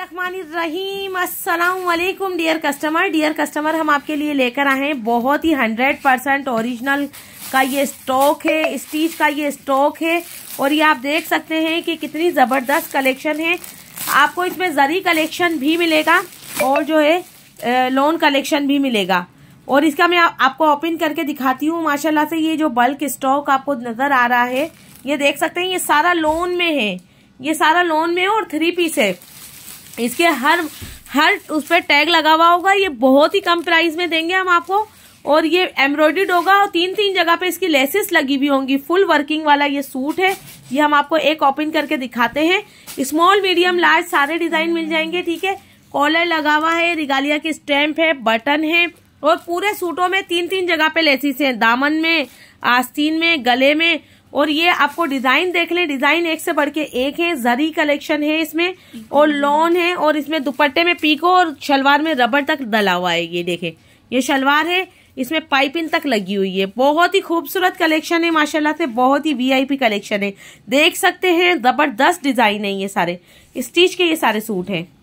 रहीम अस्सलाम वालेकुम dear customer dear customer हम आपके लिए लेकर आए हैं बहुत ही हंड्रेड परसेंट ओरिजिनल का ये स्टॉक है स्टीच का ये स्टॉक है और ये आप देख सकते हैं कि कितनी ज़बरदस्त कलेक्शन है आपको इसमें ज़री कलेक्शन भी मिलेगा और जो है लोन कलेक्शन भी मिलेगा और इसका मैं आपको ओपन करके दिखाती हूँ माशाला से ये जो बल्क स्टॉक आपको नज़र आ रहा है ये देख सकते हैं ये सारा लोन में है ये सारा लोन में है और थ्री पीस है इसके हर हर उस पर टैग लगा हुआ होगा ये बहुत ही कम प्राइस में देंगे हम आपको और ये एम्ब्रॉयड होगा और तीन तीन जगह पे इसकी लेसेस लगी हुई होंगी फुल वर्किंग वाला ये सूट है ये हम आपको एक ओपन करके दिखाते हैं स्मॉल मीडियम लार्ज सारे डिजाइन मिल जाएंगे ठीक है कॉलर लगा हुआ है रिगालिया के स्टैम्प है बटन है और पूरे सूटों में तीन तीन जगह पे लेसिस हैं दामन में आस्तीन में गले में और ये आपको डिजाइन देख लें डिजाइन एक से बढ़ के एक है जरी कलेक्शन है इसमें और लॉन है और इसमें दुपट्टे में पीको और शलवार में रबर तक डला हुआ है ये देखे ये शलवार है इसमें पाइपिंग तक लगी हुई है बहुत ही खूबसूरत कलेक्शन है माशाल्लाह से बहुत ही वीआईपी कलेक्शन है देख सकते हैं जबरदस्त डिजाइन है ये सारे स्टिच के ये सारे सूट हैं